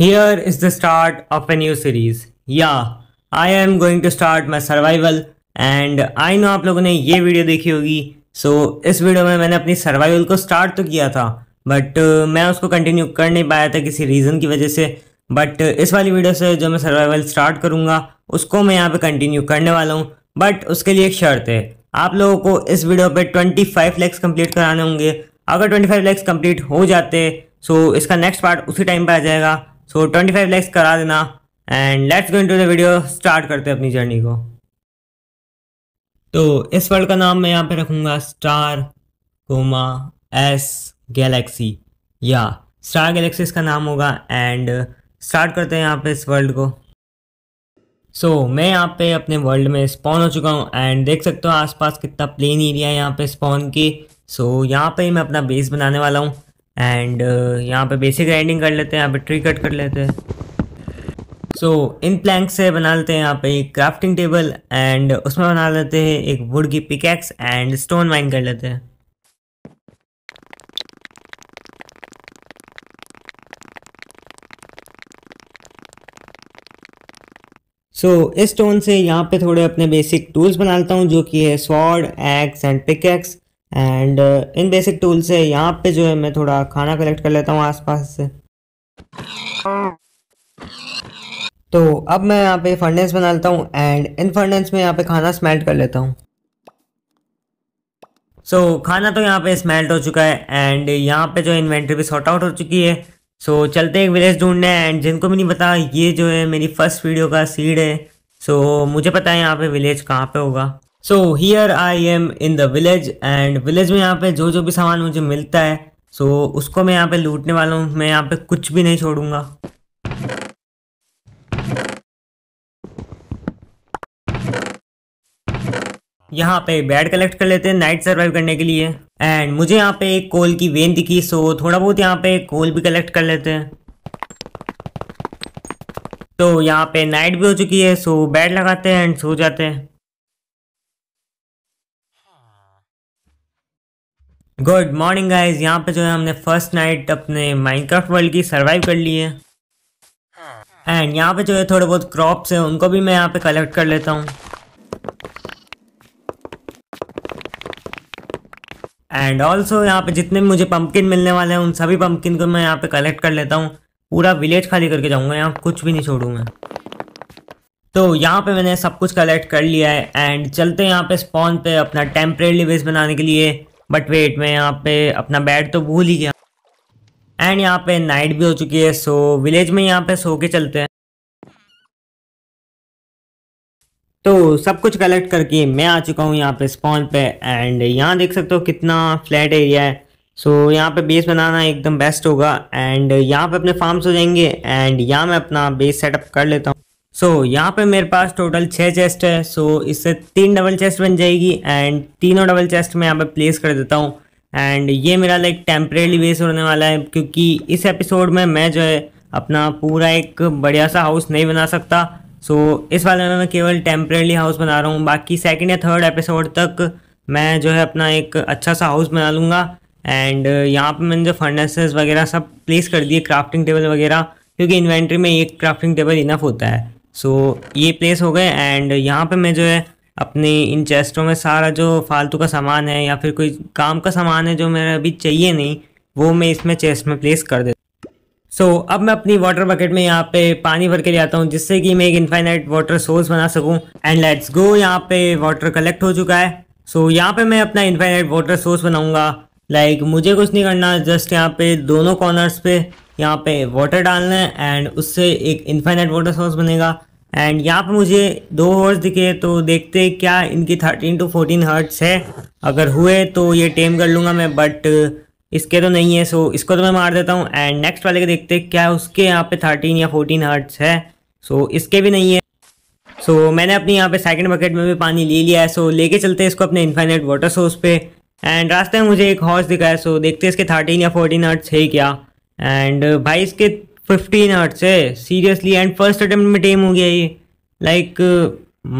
Here is the start of a new series. Yeah, I am going to start my survival and I know आप लोगों ने ये video देखी होगी सो so, इस वीडियो में मैंने अपनी सर्वाइवल को स्टार्ट तो किया था बट uh, मैं उसको कंटिन्यू कर नहीं पाया था किसी रीज़न की वजह से बट uh, इस वाली वीडियो से जो मैं सर्वाइवल स्टार्ट करूँगा उसको मैं यहाँ पर कंटिन्यू करने वाला हूँ बट उसके लिए एक शर्त है आप लोगों को इस वीडियो पर ट्वेंटी फाइव लैक्स कम्प्लीट कराने होंगे अगर ट्वेंटी फाइव लैक्स कम्प्लीट हो जाते सो so इसका नेक्स्ट पार्ट उसी टाइम पर आ जाएगा सो ट्वेंटी फाइव लैक्स करा देना and let's going to the video start करते हैं अपनी जर्नी को तो इस वर्ल्ड का नाम मैं यहाँ पे रखूँगा स्टार कोमा एस गैलेक्सी या स्टार गैलेक्सी इसका नाम होगा एंड स्टार्ट करते हैं यहाँ पे इस वर्ल्ड को सो so, मैं यहाँ पे अपने वर्ल्ड में स्पॉन हो चुका हूँ एंड देख सकते हो आसपास कितना प्लेन एरिया है यहाँ पे स्पॉन की सो so, यहाँ पे ही मैं अपना बेस बनाने वाला हूँ एंड uh, यहाँ पे बेसिक ग्राइंडिंग कर लेते हैं यहाँ पे ट्री कट कर लेते हैं सो so, इन प्लैंक से बना लेते हैं यहाँ पे एक क्राफ्टिंग टेबल एंड उसमें बना लेते हैं एक वुड की पिकैक्स एंड स्टोन माइन कर लेते हैं सो so, इस स्टोन से यहाँ पे थोड़े अपने बेसिक टूल्स बना लेता हूँ जो कि है sword axe and pickaxe and uh, इन बेसिक टूल से यहाँ पे जो है मैं थोड़ा खाना कलेक्ट कर लेता हूँ आसपास से तो अब मैं यहाँ पे फर्नेस बना लेता हूँ एंड इन फर्नेस में यहाँ पे खाना स्मेल्ट कर लेता हूँ सो so, खाना तो यहाँ पे स्मेल्ट हो चुका है एंड यहाँ पे जो इन्वेंट्री भी सॉर्ट आउट हो चुकी है सो so, चलते एक विलेज ढूंढने एंड जिनको भी नहीं पता ये जो है मेरी फर्स्ट वीडियो का सीड है सो so, मुझे पता है यहाँ पे विलेज कहाँ पे होगा so here I am in the village and village में यहाँ पे जो जो भी सामान मुझे मिलता है सो so, उसको मैं यहाँ पे लूटने वाला हूँ मैं यहाँ पे कुछ भी नहीं छोड़ूंगा यहाँ पे बेड कलेक्ट कर लेते हैं नाइट सर्वाइव करने के लिए एंड मुझे यहाँ पे एक कोल की वेन दिखी सो so थोड़ा बहुत यहाँ पे कोल भी कलेक्ट कर लेते हैं तो यहाँ पे नाइट भी हो चुकी है सो so बेड लगाते हैं एंड सो जाते हैं गुड मॉर्निंग गाइज यहाँ पे जो है हमने फर्स्ट नाइट अपने माइनक्राफ्ट वर्ल्ड की सर्वाइव कर ली है एंड यहाँ पे जो है थोड़े बहुत क्रॉप्स हैं उनको भी मैं यहाँ पे कलेक्ट कर लेता हूँ एंड ऑल्सो यहाँ पे जितने भी मुझे पंपकिन मिलने वाले हैं उन सभी पंपकिन को मैं यहाँ पे कलेक्ट कर लेता हूँ पूरा विलेज खाली करके जाऊँगा यहाँ कुछ भी नहीं छोड़ूंगा तो यहाँ पे मैंने सब कुछ कलेक्ट कर लिया है एंड चलते हैं यहाँ पे स्पॉन पे अपना टेम्परेली बेस बनाने के लिए बट वेट मैं यहाँ पे अपना बेड तो भूल ही गया एंड यहाँ पे नाइट भी हो चुकी है सो विलेज में यहाँ पे सो के चलते हैं तो सब कुछ कलेक्ट करके मैं आ चुका हूँ यहाँ पे स्पॉन पे एंड यहाँ देख सकते हो कितना फ्लैट एरिया है सो so, यहाँ पे बेस बनाना एकदम बेस्ट होगा एंड यहाँ पे अपने फार्म्स हो जाएंगे एंड यहाँ मैं अपना बेस सेटअप कर लेता हूँ सो so, यहाँ पे मेरे पास टोटल छः चेस्ट है सो so, इससे तीन डबल चेस्ट बन जाएगी एंड तीनों डबल चेस्ट मैं यहाँ पे प्लेस कर देता हूँ एंड ये मेरा लाइक टेम्परेली बेस होने वाला है क्योंकि इस एपिसोड में मैं जो है अपना पूरा एक बढ़िया सा हाउस नहीं बना सकता सो so, इस वाले में मैं केवल टेम्परेली हाउस बना रहा हूँ बाकी सेकेंड या थर्ड एपिसोड तक मैं जो है अपना एक अच्छा सा हाउस बना लूँगा एंड यहाँ पर मैंने जो फर्नेसेस वगैरह सब प्लेस कर दिए क्राफ्टिंग टेबल वगैरह क्योंकि इन्वेंट्री में एक क्राफ्टिंग टेबल इनफ होता है सो so, ये प्लेस हो गए एंड यहाँ पे मैं जो है अपनी इन चेस्टों में सारा जो फालतू का सामान है या फिर कोई काम का सामान है जो मेरा अभी चाहिए नहीं वो मैं इसमें चेस्ट में प्लेस कर देता सो so, अब मैं अपनी वाटर बकेट में यहाँ पे पानी भर के ले आता हूँ जिससे कि मैं एक इन्फाइनाइट वाटर सोर्स बना सकूँ एंड लेट्स गो यहाँ पे वाटर कलेक्ट हो चुका है सो so, यहाँ पे मैं अपना इन्फाइनाइट वाटर सोर्स बनाऊँगा लाइक like, मुझे कुछ नहीं करना जस्ट यहाँ पे दोनों कॉर्नर्स पे यहाँ पे वाटर डालना है एंड उससे एक इन्फाइनाइट वाटर सोर्स बनेगा एंड यहाँ पर मुझे दो हॉर्स दिखे तो देखते हैं क्या इनकी थर्टीन टू फोर्टीन हर्ट्स है अगर हुए तो ये टेम कर लूँगा मैं बट uh, इसके तो नहीं है सो इसको तो मैं मार देता हूँ एंड नेक्स्ट वाले के देखते हैं क्या उसके यहाँ पे थर्टीन या फोर्टीन हर्ट्स है सो इसके भी नहीं है सो मैंने अपने यहाँ पे सेकंड बकेट में भी पानी ले लिया है सो लेके चलते हैं इसको अपने इन्फाइनेट वाटर सोर्स पे एंड रास्ते में मुझे एक हॉर्स दिखा है सो देखते हैं इसके थर्टीन या फोर्टीन हर्ट्स है क्या एंड uh, भाई इसके फिफ्टीन आर्ट्स से सीरियसली एंड फर्स्ट अटेम्प्ट में टेम हो गया ये लाइक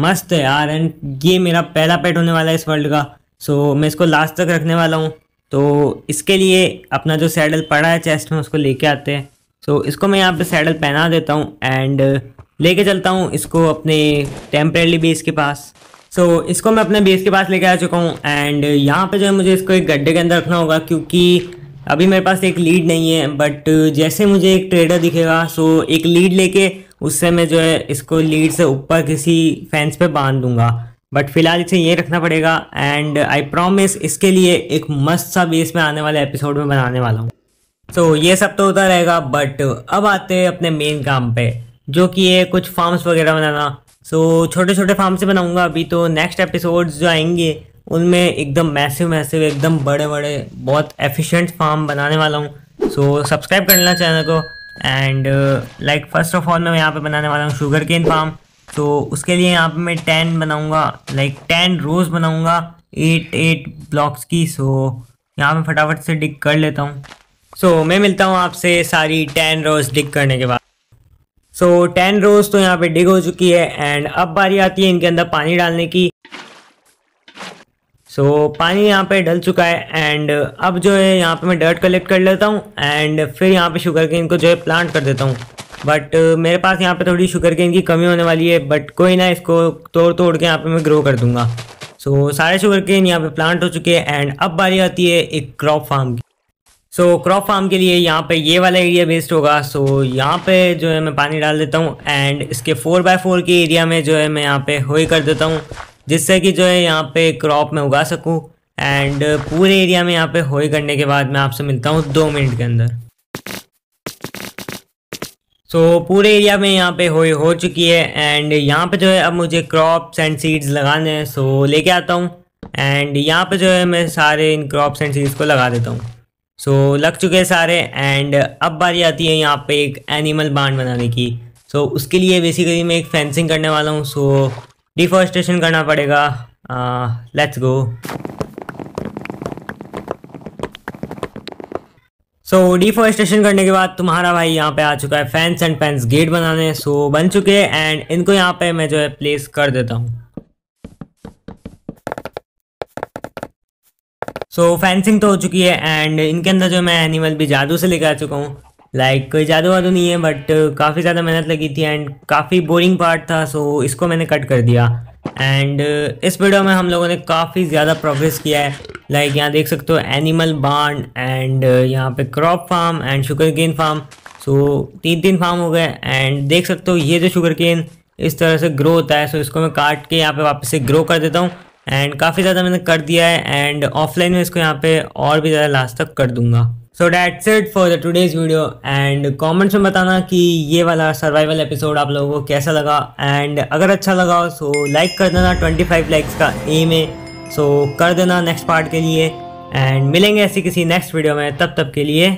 मस्त है यार एंड ये मेरा पहला पेट होने वाला है इस वर्ल्ड का सो so, मैं इसको लास्ट तक रखने वाला हूँ तो इसके लिए अपना जो सैडल पड़ा है चेस्ट में उसको लेके आते हैं सो so, इसको मैं यहाँ पे सैडल पहना देता हूँ एंड uh, लेके चलता हूँ इसको अपने टेम्परेली बेस के पास सो so, इसको मैं अपने बेस के पास लेके आ चुका हूँ एंड uh, यहाँ पे जो है मुझे इसको एक गड्ढे के अंदर रखना होगा क्योंकि अभी मेरे पास एक लीड नहीं है बट जैसे मुझे एक ट्रेडर दिखेगा सो एक लीड लेके उससे मैं जो है इसको लीड से ऊपर किसी फैंस पे बांध दूंगा बट फिलहाल इसे ये रखना पड़ेगा एंड आई प्रॉमिस इसके लिए एक मस्त सा बेस में आने वाले एपिसोड में बनाने वाला हूँ तो so, ये सब तो होता रहेगा बट अब आते हैं अपने मेन काम पे जो कि है कुछ फार्म्स वगैरह बनाना सो so, छोटे छोटे फार्म से बनाऊंगा अभी तो नेक्स्ट एपिसोड्स जो आएंगे उनमें एकदम मैसिव मैसिव एकदम बड़े बड़े बहुत एफिशिएंट फार्म बनाने वाला हूँ सो सब्सक्राइब कर लेना चैनल को and like first of all मैं यहाँ पे बनाने वाला हूँ शुगर केन फार्म तो उसके लिए यहाँ पे मैं टेन बनाऊँगा लाइक टेन रोज़ बनाऊँगा एट एट ब्लॉक्स की सो यहाँ पर फटाफट से डिक कर लेता हूँ सो so, मैं मिलता हूँ आपसे सारी टेन रोज़ डिक करने के बाद सो टेन रोज़ तो यहाँ पे डिग हो चुकी है एंड अब बारी आती है इनके अंदर पानी डालने की सो so, पानी यहाँ पे डल चुका है एंड uh, अब जो है यहाँ पे मैं डर्ट कलेक्ट कर लेता हूँ एंड फिर यहाँ पे शुगर केन को जो है प्लांट कर देता हूँ बट uh, मेरे पास यहाँ पे थोड़ी शुगर केन की कमी होने वाली है बट कोई ना इसको तोड़ तोड़ के यहाँ पे मैं ग्रो कर दूंगा सो so, सारे शुगर केन यहाँ पे प्लांट हो चुके हैं एंड अब बारी आती है एक क्रॉप फार्म की सो क्रॉप फार्म के लिए यहाँ पे ये वाला एरिया बेस्ड होगा सो so, यहाँ पे जो है मैं पानी डाल देता हूँ एंड इसके फोर बाय फोर के एरिया में जो है मैं यहाँ पे होई कर देता हूँ जिससे कि जो है यहाँ पे क्रॉप मैं उगा सकूँ एंड पूरे एरिया में यहाँ पे होई करने के बाद मैं आपसे मिलता हूँ दो मिनट के अंदर सो so, पूरे एरिया में यहाँ पे होई हो चुकी है एंड यहाँ पे जो है अब मुझे क्रॉप्स एंड सीड्स लगाने हैं सो so, लेके आता हूँ एंड यहाँ पे जो है मैं सारे इन क्रॉप्स एंड सीड्स को लगा देता हूँ सो so, लग चुके हैं सारे एंड अब बारी आती है यहाँ पे एक एनिमल बांड बनाने की सो so, उसके लिए बेसिकली मैं एक फेंसिंग करने वाला हूँ सो so, डिफॉरेस्टेशन करना पड़ेगा लेट्स गो सो डिफॉरेस्टेशन करने के बाद तुम्हारा भाई यहाँ पे आ चुका है फैंस एंड फैंस गेट बनाने सो so, बन चुके हैं एंड इनको यहाँ पे मैं जो है प्लेस कर देता हूँ सो so, फेंसिंग तो हो चुकी है एंड इनके अंदर जो मैं एनिमल भी जादू से लेकर आ चुका हूँ लाइक like, कोई जादू वादू नहीं है बट काफ़ी ज़्यादा मेहनत लगी थी एंड काफ़ी बोरिंग पार्ट था सो इसको मैंने कट कर दिया एंड इस वीडियो में हम लोगों ने काफ़ी ज़्यादा प्रोग्रेस किया है लाइक यहाँ देख सकते हो एनिमल बार्न एंड यहाँ पे crop farm and sugar cane farm so तीन तीन फार्म हो गए एंड देख सकते हो ये जो शुगर केन इस तरह से ग्रो होता है सो इसको मैं काट के यहाँ पे वापस से ग्रो कर देता हूँ एंड काफ़ी ज़्यादा मैंने कर दिया है एंड ऑफलाइन में इसको यहाँ पर और भी ज़्यादा लास्ट तक कर दूँगा so that set for the today's video and comments में बताना कि ये वाला सर्वाइवल एपिसोड आप लोगों को कैसा लगा एंड अगर अच्छा लगा सो लाइक कर देना 25 लाइक्स का एम है सो कर देना नेक्स्ट पार्ट के लिए एंड मिलेंगे ऐसी किसी नेक्स्ट वीडियो में तब तक के लिए